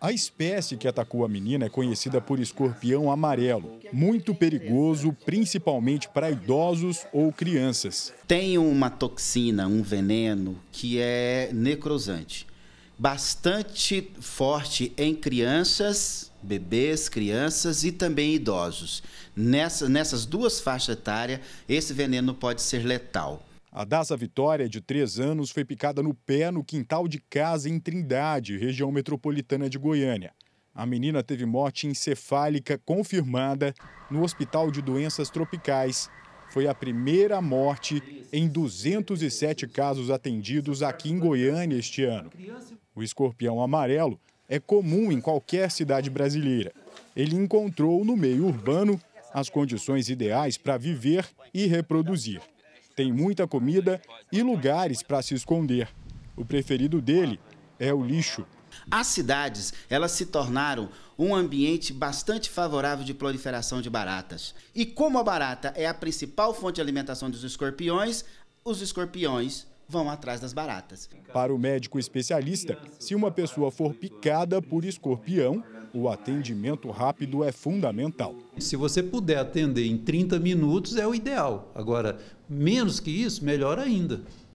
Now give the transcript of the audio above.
A espécie que atacou a menina é conhecida por escorpião amarelo, muito perigoso, principalmente para idosos ou crianças. Tem uma toxina, um veneno que é necrosante, bastante forte em crianças, bebês, crianças e também idosos. Nessa, nessas duas faixas etárias, esse veneno pode ser letal. A Daza Vitória, de 3 anos, foi picada no pé no quintal de casa em Trindade, região metropolitana de Goiânia. A menina teve morte encefálica confirmada no Hospital de Doenças Tropicais. Foi a primeira morte em 207 casos atendidos aqui em Goiânia este ano. O escorpião amarelo é comum em qualquer cidade brasileira. Ele encontrou no meio urbano as condições ideais para viver e reproduzir. Tem muita comida e lugares para se esconder. O preferido dele é o lixo. As cidades, elas se tornaram um ambiente bastante favorável de proliferação de baratas. E como a barata é a principal fonte de alimentação dos escorpiões, os escorpiões vão atrás das baratas. Para o médico especialista, se uma pessoa for picada por escorpião, o atendimento rápido é fundamental. Se você puder atender em 30 minutos, é o ideal. Agora, menos que isso, melhor ainda.